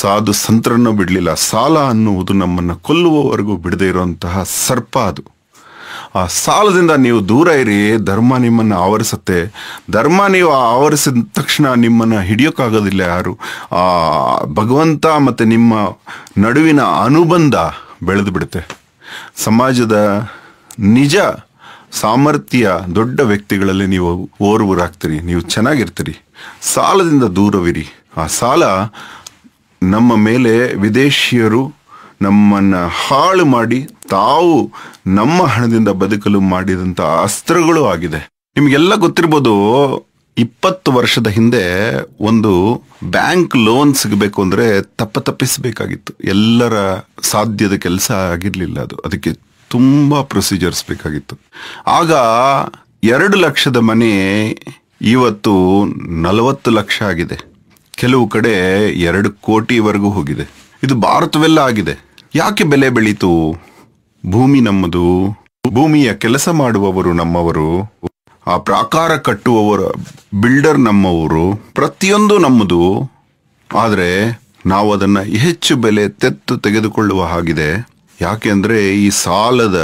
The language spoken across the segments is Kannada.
ಸಾಧು ಸಂತರನ್ನು ಬಿಡಲಿಲ್ಲ ಸಾಲ ಅನ್ನುವುದು ನಮ್ಮನ್ನು ಕೊಲ್ಲುವವರೆಗೂ ಬಿಡದೆ ಇರುವಂತಹ ಸರ್ಪ ಅದು ಆ ಸಾಲದಿಂದ ನೀವು ದೂರ ಇರಿ ಧರ್ಮ ನಿಮ್ಮನ್ನು ಆವರಿಸುತ್ತೆ ಧರ್ಮ ನೀವು ಆವರಿಸಿದ ತಕ್ಷಣ ನಿಮ್ಮನ್ನು ಹಿಡಿಯೋಕ್ಕಾಗೋದಿಲ್ಲ ಯಾರು ಆ ಭಗವಂತ ಮತ್ತು ನಿಮ್ಮ ನಡುವಿನ ಅನುಬಂಧ ಬೆಳೆದು ಬಿಡುತ್ತೆ ಸಮಾಜದ ನಿಜ ಸಾಮರ್ಥ್ಯ ದೊಡ್ಡ ವ್ಯಕ್ತಿಗಳಲ್ಲಿ ನೀವು ಓರ್ವರಾಗ್ತೀರಿ ನೀವು ಚೆನ್ನಾಗಿರ್ತೀರಿ ಸಾಲದಿಂದ ದೂರವಿರಿ ಆ ಸಾಲ ನಮ್ಮ ಮೇಲೆ ವಿದೇಶಿಯರು ನಮ್ಮನ್ನು ಹಾಳು ಮಾಡಿ ತಾವು ನಮ್ಮ ಹಣದಿಂದ ಬದುಕಲು ಮಾಡಿದಂಥ ಅಸ್ತ್ರಗಳು ಆಗಿದೆ ನಿಮಗೆಲ್ಲ ಗೊತ್ತಿರ್ಬೋದು ಇಪ್ಪತ್ತು ವರ್ಷದ ಹಿಂದೆ ಒಂದು ಬ್ಯಾಂಕ್ ಲೋನ್ ಸಿಗಬೇಕು ಅಂದರೆ ತಪ್ಪ ತಪ್ಪಿಸಬೇಕಾಗಿತ್ತು ಎಲ್ಲರ ಸಾಧ್ಯದ ಕೆಲಸ ಆಗಿರಲಿಲ್ಲ ಅದು ಅದಕ್ಕೆ ತುಂಬ ಪ್ರೊಸೀಜರ್ಸ್ ಬೇಕಾಗಿತ್ತು ಆಗ ಎರಡು ಲಕ್ಷದ ಮನೆ ಇವತ್ತು ನಲವತ್ತು ಲಕ್ಷ ಆಗಿದೆ ಕೆಲವು ಕಡೆ ಎರಡು ಕೋಟಿವರೆಗೂ ಹೋಗಿದೆ ಇದು ಭಾರತವೆಲ್ಲ ಆಗಿದೆ ಯಾಕೆ ಬೆಲೆ ಬೆಳೀತು ಭೂಮಿ ನಮ್ಮದು ಭೂಮಿಯ ಕೆಲಸ ಮಾಡುವವರು ನಮ್ಮವರು ಆ ಪ್ರಾಕಾರ ಕಟ್ಟುವವರ ಬಿಲ್ಡರ್ ನಮ್ಮವರು ಪ್ರತಿಯೊಂದು ನಮ್ಮದು ಆದರೆ ನಾವು ಅದನ್ನು ಹೆಚ್ಚು ಬೆಲೆ ತೆತ್ತು ತೆಗೆದುಕೊಳ್ಳುವ ಹಾಗಿದೆ ಯಾಕೆಂದರೆ ಈ ಸಾಲದ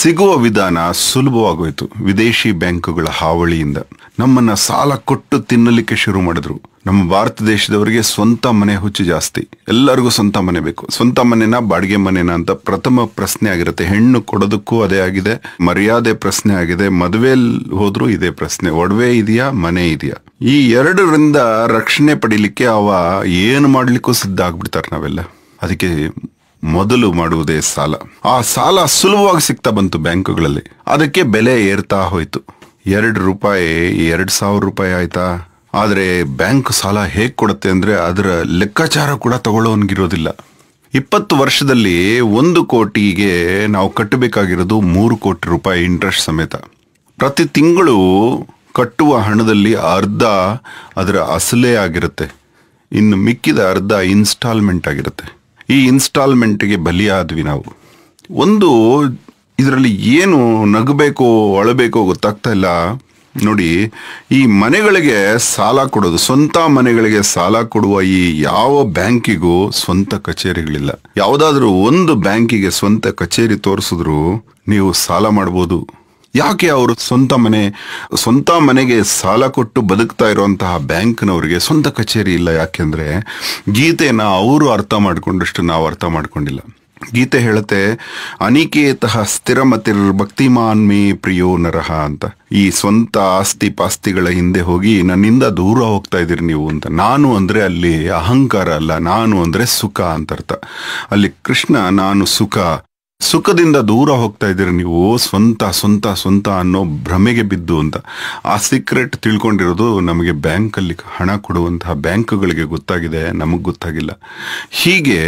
ಸಿಗುವ ವಿಧಾನ ಸುಲಭವಾಗೋಯ್ತು ವಿದೇಶಿ ಬ್ಯಾಂಕುಗಳ ಹಾವಳಿಯಿಂದ ನಮ್ಮನ್ನ ಸಾಲ ಕೊಟ್ಟು ತಿನ್ನಲಿಕ್ಕೆ ಶುರು ಮಾಡಿದ್ರು ನಮ್ಮ ಭಾರತ ದೇಶದವರಿಗೆ ಸ್ವಂತ ಮನೆ ಹುಚ್ಚು ಜಾಸ್ತಿ ಎಲ್ಲರಿಗೂ ಸ್ವಂತ ಮನೆ ಬೇಕು ಸ್ವಂತ ಮನೆನ ಬಾಡಿಗೆ ಮನೆನ ಅಂತ ಪ್ರಥಮ ಪ್ರಶ್ನೆ ಆಗಿರುತ್ತೆ ಹೆಣ್ಣು ಕೊಡೋದಕ್ಕೂ ಅದೇ ಆಗಿದೆ ಮರ್ಯಾದೆ ಪ್ರಶ್ನೆ ಆಗಿದೆ ಮದುವೆಯಲ್ಲಿ ಹೋದ್ರೂ ಇದೇ ಪ್ರಶ್ನೆ ಒಡವೆ ಇದೆಯಾ ಮನೆ ಇದೆಯಾ ಈ ಎರಡರಿಂದ ರಕ್ಷಣೆ ಪಡೀಲಿಕ್ಕೆ ಅವ ಏನು ಮಾಡ್ಲಿಕ್ಕೂ ಸಿದ್ಧ ಆಗ್ಬಿಡ್ತಾರೆ ನಾವೆಲ್ಲ ಅದಕ್ಕೆ ಮೊದಲು ಮಾಡುವುದೇ ಸಾಲ ಆ ಸಾಲ ಸುಲಭವಾಗಿ ಸಿಗ್ತಾ ಬಂತು ಬ್ಯಾಂಕುಗಳಲ್ಲಿ ಅದಕ್ಕೆ ಬೆಲೆ ಏರ್ತಾ ಹೋಯ್ತು ಎರಡು ರೂಪಾಯಿ ಎರಡು ಸಾವಿರ ರೂಪಾಯಿ ಆಯ್ತಾ ಆದರೆ ಬ್ಯಾಂಕ್ ಸಾಲ ಹೇಗೆ ಕೊಡುತ್ತೆ ಅಂದರೆ ಅದರ ಲೆಕ್ಕಾಚಾರ ಕೂಡ ತಗೊಳ್ಳೋನ್ಗಿರೋದಿಲ್ಲ ಇಪ್ಪತ್ತು ವರ್ಷದಲ್ಲಿ ಒಂದು ಕೋಟಿಗೆ ನಾವು ಕಟ್ಟಬೇಕಾಗಿರೋದು ಮೂರು ಕೋಟಿ ರೂಪಾಯಿ ಇಂಟ್ರೆಸ್ಟ್ ಸಮೇತ ಪ್ರತಿ ತಿಂಗಳು ಕಟ್ಟುವ ಹಣದಲ್ಲಿ ಅರ್ಧ ಅದರ ಅಸಲೇ ಆಗಿರುತ್ತೆ ಇನ್ನು ಮಿಕ್ಕಿದ ಅರ್ಧ ಇನ್ಸ್ಟಾಲ್ಮೆಂಟ್ ಆಗಿರುತ್ತೆ ಈ ಇನ್ಸ್ಟಾಲ್ಮೆಂಟ್ಗೆ ಬಲಿಯಾದ್ವಿ ನಾವು ಒಂದು ಇದರಲ್ಲಿ ಏನು ನಗಬೇಕೋ ಅಳಬೇಕೋ ಗೊತ್ತಾಗ್ತಾ ಇಲ್ಲ ನೋಡಿ ಈ ಮನೆಗಳಿಗೆ ಸಾಲ ಕೊಡೋದು ಸ್ವಂತ ಮನೆಗಳಿಗೆ ಸಾಲ ಕೊಡುವ ಈ ಯಾವ ಬ್ಯಾಂಕಿಗೂ ಸ್ವಂತ ಕಚೇರಿಗಳಿಲ್ಲ ಯಾವುದಾದ್ರೂ ಒಂದು ಬ್ಯಾಂಕಿಗೆ ಸ್ವಂತ ಕಚೇರಿ ತೋರಿಸಿದ್ರು ನೀವು ಸಾಲ ಮಾಡ್ಬೋದು ಯಾಕೆ ಅವರು ಸ್ವಂತ ಮನೆ ಸ್ವಂತ ಮನೆಗೆ ಸಾಲ ಕೊಟ್ಟು ಬದುಕ್ತಾ ಇರುವಂತಹ ಬ್ಯಾಂಕ್ನವ್ರಿಗೆ ಸ್ವಂತ ಕಚೇರಿ ಇಲ್ಲ ಯಾಕೆಂದರೆ ಗೀತೆನ ಅವರು ಅರ್ಥ ಮಾಡಿಕೊಂಡಷ್ಟು ನಾವು ಅರ್ಥ ಮಾಡ್ಕೊಂಡಿಲ್ಲ ಗೀತೆ ಹೇಳುತ್ತೆ ಅನಿಕೇತಃ ಸ್ಥಿರಮತಿರ್ ಮತಿರ್ ಪ್ರಿಯೋ ನರಹ ಅಂತ ಈ ಸ್ವಂತ ಆಸ್ತಿ ಪಾಸ್ತಿಗಳ ಹಿಂದೆ ಹೋಗಿ ನನ್ನಿಂದ ದೂರ ಹೋಗ್ತಾ ಇದ್ದೀರಿ ನೀವು ಅಂತ ನಾನು ಅಂದರೆ ಅಲ್ಲಿ ಅಹಂಕಾರ ಅಲ್ಲ ನಾನು ಅಂದರೆ ಸುಖ ಅಂತ ಅರ್ಥ ಅಲ್ಲಿ ಕೃಷ್ಣ ನಾನು ಸುಖ ಸುಖದಿಂದ ದೂರ ಹೋಗ್ತಾ ಇದ್ದೀರಿ ನೀವು ಸ್ವಂತ ಸ್ವಂತ ಸ್ವಂತ ಅನ್ನೋ ಭ್ರಮೆಗೆ ಬಿದ್ದು ಅಂತ ಆ ಸೀಕ್ರೆಟ್ ತಿಳ್ಕೊಂಡಿರೋದು ನಮಗೆ ಬ್ಯಾಂಕಲ್ಲಿ ಹಣ ಕೊಡುವಂತಹ ಬ್ಯಾಂಕ್ಗಳಿಗೆ ಗೊತ್ತಾಗಿದೆ ನಮಗೆ ಗೊತ್ತಾಗಿಲ್ಲ ಹೀಗೆ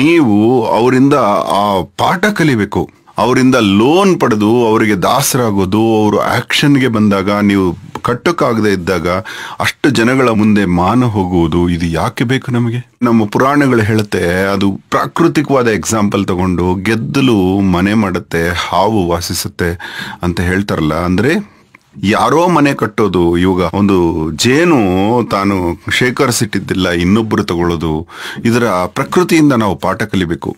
ನೀವು ಅವರಿಂದ ಆ ಪಾಠ ಕಲಿಬೇಕು ಅವರಿಂದ ಲೋನ್ ಪಡೆದು ಅವರಿಗೆ ದಾಸರಾಗೋದು ಅವರು ಆಕ್ಷನ್ಗೆ ಬಂದಾಗ ನೀವು ಕಟ್ಟಕ್ಕಾಗದೇ ಇದ್ದಾಗ ಅಷ್ಟು ಜನಗಳ ಮುಂದೆ ಮಾನ ಹೋಗುವುದು ಇದು ಯಾಕೆ ಬೇಕು ನಮಗೆ ನಮ್ಮ ಪುರಾಣಗಳು ಹೇಳುತ್ತೆ ಅದು ಪ್ರಾಕೃತಿಕವಾದ ಎಕ್ಸಾಂಪಲ್ ತಗೊಂಡು ಗೆದ್ದಲು ಮನೆ ಮಾಡುತ್ತೆ ಹಾವು ವಾಸಿಸುತ್ತೆ ಅಂತ ಹೇಳ್ತಾರಲ್ಲ ಅಂದರೆ ಯಾರೋ ಮನೆ ಕಟ್ಟೋದು ಇವಾಗ ಒಂದು ಜೇನು ತಾನು ಶೇಖರಿಸಿಟ್ಟಿದ್ದಿಲ್ಲ ಇನ್ನೊಬ್ಬರು ತಗೊಳ್ಳೋದು ಇದರ ಪ್ರಕೃತಿಯಿಂದ ನಾವು ಪಾಠ ಕಲಿಬೇಕು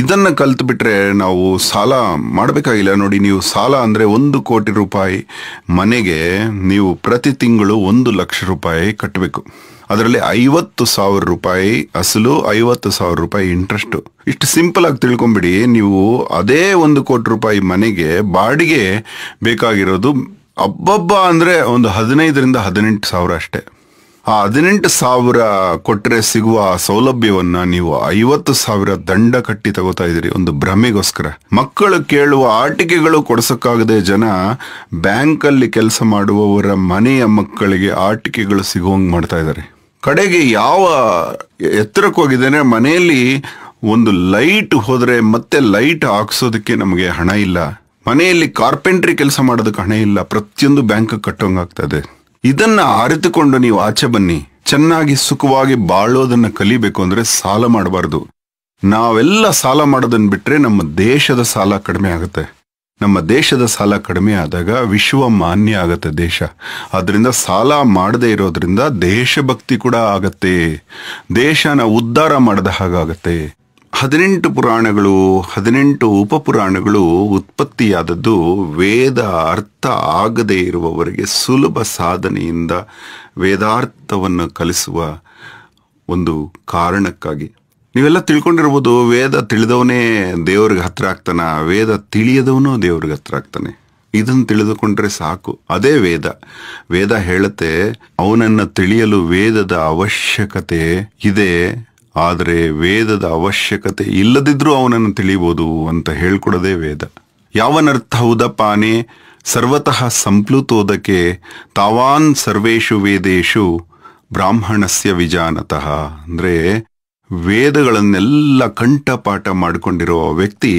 ಇದನ್ನ ಕಲ್ತು ಬಿಟ್ರೆ ನಾವು ಸಾಲ ಮಾಡಬೇಕಾಗಿಲ್ಲ ನೋಡಿ ನೀವು ಸಾಲ ಅಂದ್ರೆ ಒಂದು ಕೋಟಿ ರೂಪಾಯಿ ಮನೆಗೆ ನೀವು ಪ್ರತಿ ತಿಂಗಳು ಒಂದು ಲಕ್ಷ ರೂಪಾಯಿ ಕಟ್ಟಬೇಕು ಅದರಲ್ಲಿ ಐವತ್ತು ಸಾವಿರ ರೂಪಾಯಿ ಅಸಲು ಐವತ್ತು ಸಾವಿರ ರೂಪಾಯಿ ಇಂಟ್ರೆಸ್ಟ್ ಇಷ್ಟು ಸಿಂಪಲ್ ಆಗಿ ತಿಳ್ಕೊಂಬಿಡಿ ನೀವು ಅದೇ ಒಂದು ಕೋಟಿ ರೂಪಾಯಿ ಮನೆಗೆ ಬಾಡಿಗೆ ಬೇಕಾಗಿರೋದು ಅಬ್ಬಬ್ಬ ಅಂದರೆ ಒಂದು ಹದಿನೈದರಿಂದ ಹದಿನೆಂಟು ಸಾವಿರ ಅಷ್ಟೇ ಆ ಹದಿನೆಂಟು ಸಾವಿರ ಕೊಟ್ಟರೆ ಸಿಗುವ ಸೌಲಭ್ಯವನ್ನು ನೀವು ಐವತ್ತು ಸಾವಿರ ದಂಡ ಕಟ್ಟಿ ತಗೋತಾ ಇದ್ದೀರಿ ಒಂದು ಭ್ರಮೆಗೋಸ್ಕರ ಮಕ್ಕಳು ಕೇಳುವ ಆಟಿಕೆಗಳು ಕೊಡಿಸೋಕ್ಕಾಗದೆ ಜನ ಬ್ಯಾಂಕಲ್ಲಿ ಕೆಲಸ ಮಾಡುವವರ ಮನೆಯ ಮಕ್ಕಳಿಗೆ ಆಟಿಕೆಗಳು ಸಿಗುವಂಗೆ ಮಾಡ್ತಾ ಇದ್ದಾರೆ ಕಡೆಗೆ ಯಾವ ಎತ್ತರಕ್ಕೆ ಹೋಗಿದ್ದೇನೆ ಮನೆಯಲ್ಲಿ ಒಂದು ಲೈಟ್ ಹೋದರೆ ಮತ್ತೆ ಲೈಟ್ ಹಾಕ್ಸೋದಕ್ಕೆ ನಮಗೆ ಹಣ ಇಲ್ಲ ಮನೆಯಲ್ಲಿ ಕಾರ್ಪೆಂಟ್ರಿ ಕೆಲಸ ಮಾಡೋದಕ್ಕೆ ಹಣ ಇಲ್ಲ ಪ್ರತಿಯೊಂದು ಬ್ಯಾಂಕ್ ಕಟ್ಟೋಂಗಾಗ್ತದೆ ಇದನ್ನ ಅರಿತುಕೊಂಡು ನೀವು ಆಚೆ ಬನ್ನಿ ಚೆನ್ನಾಗಿ ಸುಖವಾಗಿ ಬಾಳೋದನ್ನ ಕಲಿಬೇಕು ಅಂದ್ರೆ ಸಾಲ ಮಾಡಬಾರ್ದು ನಾವೆಲ್ಲ ಸಾಲ ಮಾಡೋದನ್ನ ಬಿಟ್ರೆ ನಮ್ಮ ದೇಶದ ಸಾಲ ಕಡಿಮೆ ಆಗುತ್ತೆ ನಮ್ಮ ದೇಶದ ಸಾಲ ಕಡಿಮೆ ಆದಾಗ ವಿಶ್ವ ಮಾನ್ಯ ಆಗತ್ತೆ ದೇಶ ಅದರಿಂದ ಸಾಲ ಮಾಡದೇ ಇರೋದ್ರಿಂದ ದೇಶಭಕ್ತಿ ಕೂಡ ಆಗತ್ತೆ ದೇಶನ ಉದ್ಧಾರ ಮಾಡಿದ ಹಾಗಾಗತ್ತೆ ಹದಿನೆಂಟು ಪುರಾಣಗಳು ಹದಿನೆಂಟು ಉಪಪುರಾಣಗಳು ಉತ್ಪತ್ತಿಯಾದದ್ದು ವೇದ ಅರ್ಥ ಆಗದೇ ಇರುವವರಿಗೆ ಸುಲಭ ಸಾಧನೆಯಿಂದ ವೇದಾರ್ಥವನ್ನು ಕಲಿಸುವ ಒಂದು ಕಾರಣಕ್ಕಾಗಿ ನೀವೆಲ್ಲ ತಿಳ್ಕೊಂಡಿರ್ಬೋದು ವೇದ ತಿಳಿದವನೇ ದೇವ್ರಿಗೆ ಹತ್ರ ಆಗ್ತಾನ ವೇದ ತಿಳಿಯದವನು ದೇವ್ರಿಗೆ ಹತ್ರ ಆಗ್ತಾನೆ ಇದನ್ನು ತಿಳಿದುಕೊಂಡ್ರೆ ಸಾಕು ಅದೇ ವೇದ ವೇದ ಹೇಳುತ್ತೆ ಅವನನ್ನು ತಿಳಿಯಲು ವೇದದ ಅವಶ್ಯಕತೆ ಇದೆ ಆದರೆ ವೇದದ ಅವಶ್ಯಕತೆ ಇಲ್ಲದಿದ್ರೂ ಅವನನ್ನು ತಿಳಿಬೋದು ಅಂತ ಹೇಳ್ಕೊಡದೆ ವೇದ ಯಾವನರ್ಥ ಉದಪಾನೆ ಸರ್ವತಃ ಸಂಪ್ಲುತೋದಕ್ಕೆ ತಾವಾನ್ ಸರ್ವೇಶು ವೇದೇಶು ಬ್ರಾಹ್ಮಣಸ್ಯ ವಿಜಾನತಃ ಅಂದರೆ ವೇದಗಳನ್ನೆಲ್ಲ ಕಂಠಪಾಠ ಮಾಡಿಕೊಂಡಿರುವ ವ್ಯಕ್ತಿ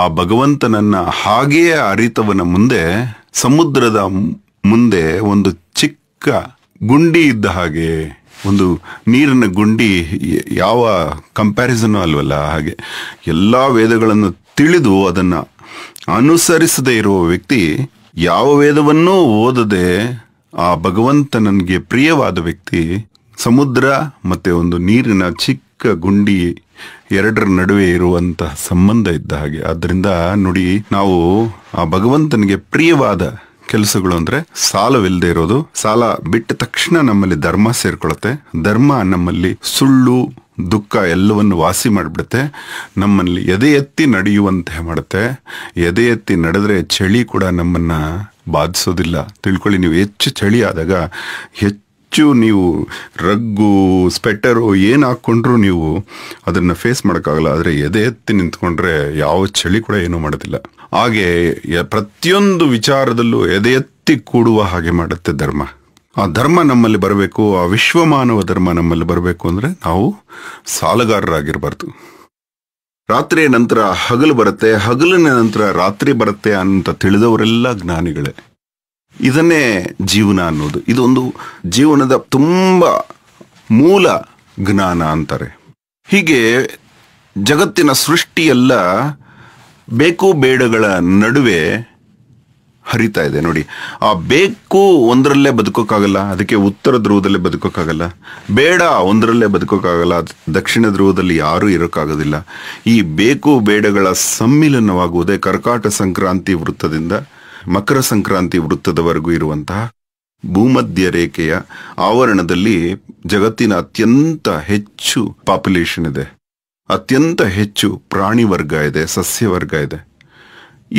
ಆ ಭಗವಂತನನ್ನ ಹಾಗೆಯೇ ಅರಿತವನ ಮುಂದೆ ಸಮುದ್ರದ ಮುಂದೆ ಒಂದು ಚಿಕ್ಕ ಗುಂಡಿ ಇದ್ದ ಹಾಗೆ ಒಂದು ನೀರಿನ ಗುಂಡಿ ಯಾವ ಕಂಪ್ಯಾರಿಸನ್ನು ಅಲ್ವಲ್ಲ ಹಾಗೆ ಎಲ್ಲ ವೇದಗಳನ್ನು ತಿಳಿದು ಅದನ್ನು ಅನುಸರಿಸದೇ ಇರುವ ವ್ಯಕ್ತಿ ಯಾವ ವೇದವನ್ನೂ ಓದದೆ ಆ ಭಗವಂತ ನನಗೆ ಪ್ರಿಯವಾದ ವ್ಯಕ್ತಿ ಸಮುದ್ರ ಮತ್ತು ಒಂದು ನೀರಿನ ಚಿಕ್ಕ ಗುಂಡಿ ಎರಡರ ನಡುವೆ ಇರುವಂತಹ ಸಂಬಂಧ ಇದ್ದ ಹಾಗೆ ಆದ್ದರಿಂದ ನೋಡಿ ನಾವು ಆ ಭಗವಂತನಿಗೆ ಪ್ರಿಯವಾದ ಕೆಲಸಗಳು ಅಂದ್ರೆ ಸಾಲವಿಲ್ಲದೆ ಇರೋದು ಸಾಲ ಬಿಟ್ಟ ತಕ್ಷಣ ನಮ್ಮಲ್ಲಿ ಧರ್ಮ ಸೇರ್ಕೊಳ್ಳುತ್ತೆ ಧರ್ಮ ನಮ್ಮಲ್ಲಿ ಸುಳ್ಳು ದುಃಖ ಎಲ್ಲವನ್ನು ವಾಸಿ ಮಾಡಿಬಿಡುತ್ತೆ ನಮ್ಮಲ್ಲಿ ಎದೆ ಎತ್ತಿ ನಡೆಯುವಂತೆ ಮಾಡುತ್ತೆ ಎದೆ ಎತ್ತಿ ನಡೆದ್ರೆ ಚಳಿ ಕೂಡ ನಮ್ಮನ್ನ ಬಾಧಿಸೋದಿಲ್ಲ ತಿಳ್ಕೊಳ್ಳಿ ನೀವು ಹೆಚ್ಚು ಚಳಿ ಆದಾಗ ಹೆಚ್ಚು ನೀವು ರಗ್ಗು ಸ್ವೆಟರು ಏನು ಹಾಕ್ಕೊಂಡ್ರೂ ನೀವು ಅದನ್ನು ಫೇಸ್ ಮಾಡೋಕ್ಕಾಗಲ್ಲ ಆದರೆ ಎದೆ ಎತ್ತಿ ನಿಂತ್ಕೊಂಡ್ರೆ ಯಾವ ಚಳಿ ಕೂಡ ಏನೂ ಮಾಡೋದಿಲ್ಲ ಹಾಗೆ ಪ್ರತಿಯೊಂದು ವಿಚಾರದಲ್ಲೂ ಎದೆ ಎತ್ತಿ ಕೂಡುವ ಹಾಗೆ ಮಾಡುತ್ತೆ ಧರ್ಮ ಆ ಧರ್ಮ ನಮ್ಮಲ್ಲಿ ಬರಬೇಕು ಆ ವಿಶ್ವಮಾನವ ಧರ್ಮ ನಮ್ಮಲ್ಲಿ ಬರಬೇಕು ಅಂದರೆ ನಾವು ಸಾಲಗಾರರಾಗಿರಬಾರ್ದು ರಾತ್ರಿಯ ನಂತರ ಹಗಲು ಬರುತ್ತೆ ಹಗಲಿನ ನಂತರ ರಾತ್ರಿ ಬರುತ್ತೆ ಅಂತ ತಿಳಿದವರೆಲ್ಲ ಜ್ಞಾನಿಗಳೇ ಇದನ್ನೇ ಜೀವನ ಅನ್ನೋದು ಇದೊಂದು ಜೀವನದ ತುಂಬ ಮೂಲ ಜ್ಞಾನ ಅಂತಾರೆ ಹೀಗೆ ಜಗತ್ತಿನ ಸೃಷ್ಟಿಯೆಲ್ಲ ಬೇಕು ಬೇಡಗಳ ನಡುವೆ ಹರಿತಾ ಇದೆ ನೋಡಿ ಆ ಬೇಕು ಒಂದರಲ್ಲೇ ಬದುಕೋಕ್ಕಾಗಲ್ಲ ಅದಕ್ಕೆ ಉತ್ತರ ಧ್ರುವದಲ್ಲೇ ಬದುಕೋಕ್ಕಾಗಲ್ಲ ಬೇಡ ಒಂದರಲ್ಲೇ ಬದುಕೋಕ್ಕಾಗಲ್ಲ ದಕ್ಷಿಣ ಧ್ರುವದಲ್ಲಿ ಯಾರೂ ಇರೋಕ್ಕಾಗೋದಿಲ್ಲ ಈ ಬೇಕು ಬೇಡಗಳ ಸಮ್ಮಿಲನವಾಗುವುದೇ ಕರ್ಕಾಟ ಸಂಕ್ರಾಂತಿ ವೃತ್ತದಿಂದ ಮಕರ ಸಂಕ್ರಾಂತಿ ವೃತ್ತದವರೆಗೂ ಇರುವಂತಹ ಭೂಮಧ್ಯ ರೇಖೆಯ ಆವರಣದಲ್ಲಿ ಜಗತ್ತಿನ ಅತ್ಯಂತ ಹೆಚ್ಚು ಪಾಪ್ಯುಲೇಷನ್ ಇದೆ ಅತ್ಯಂತ ಹೆಚ್ಚು ಪ್ರಾಣಿ ವರ್ಗ ಇದೆ ಸಸ್ಯವರ್ಗ ಇದೆ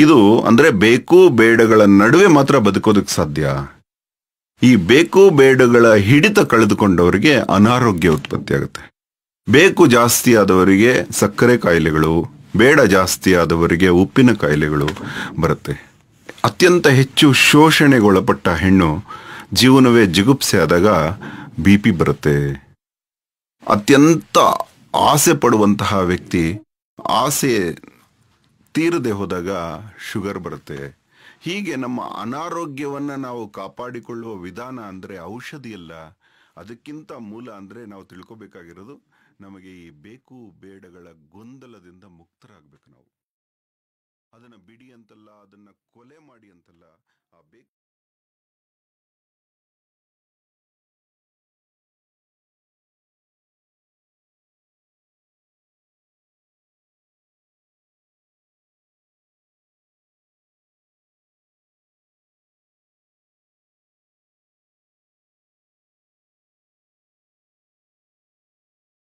ಇದು ಅಂದರೆ ಬೇಕು ಬೇಡಗಳ ನಡುವೆ ಮಾತ್ರ ಬದುಕೋದಕ್ಕೆ ಸಾಧ್ಯ ಈ ಬೇಕು ಬೇಡಗಳ ಹಿಡಿತ ಕಳೆದುಕೊಂಡವರಿಗೆ ಅನಾರೋಗ್ಯ ಉತ್ಪತ್ತಿ ಆಗುತ್ತೆ ಬೇಕು ಜಾಸ್ತಿ ಆದವರಿಗೆ ಸಕ್ಕರೆ ಕಾಯಿಲೆಗಳು ಬೇಡ ಜಾಸ್ತಿ ಆದವರಿಗೆ ಉಪ್ಪಿನ ಕಾಯಿಲೆಗಳು ಬರುತ್ತೆ ಅತ್ಯಂತ ಹೆಚ್ಚು ಶೋಷಣೆಗೊಳಪಟ್ಟ ಹೆಣ್ಣು ಜೀವನವೇ ಜಿಗುಪ್ಸೆ ಆದಾಗ ಬಿ ಪಿ ಬರುತ್ತೆ ಅತ್ಯಂತ ಆಸೆ ಪಡುವಂತಹ ವ್ಯಕ್ತಿ ಆಸೆ ತೀರದೆ ಹೋದಾಗ ಶುಗರ್ ಬರುತ್ತೆ ಹೀಗೆ ನಮ್ಮ ಅನಾರೋಗ್ಯವನ್ನು ನಾವು ಕಾಪಾಡಿಕೊಳ್ಳುವ ವಿಧಾನ ಅಂದರೆ ಔಷಧಿಯಲ್ಲ ಅದಕ್ಕಿಂತ ಮೂಲ ಅಂದರೆ ನಾವು ತಿಳ್ಕೊಬೇಕಾಗಿರೋದು ನಮಗೆ ಈ ಬೇಕು ಬೇಡಗಳ ಗೊಂದಲದಿಂದ ಮುಕ್ತರಾಗಬೇಕು ನಾವು ಅದನ್ನು ಬಿಡಿ ಅಂತಲ್ಲ ಅದನ್ನು ಕೊಲೆ ಮಾಡಿ ಅಂತಲ್ಲ ಆ ಬೇಕು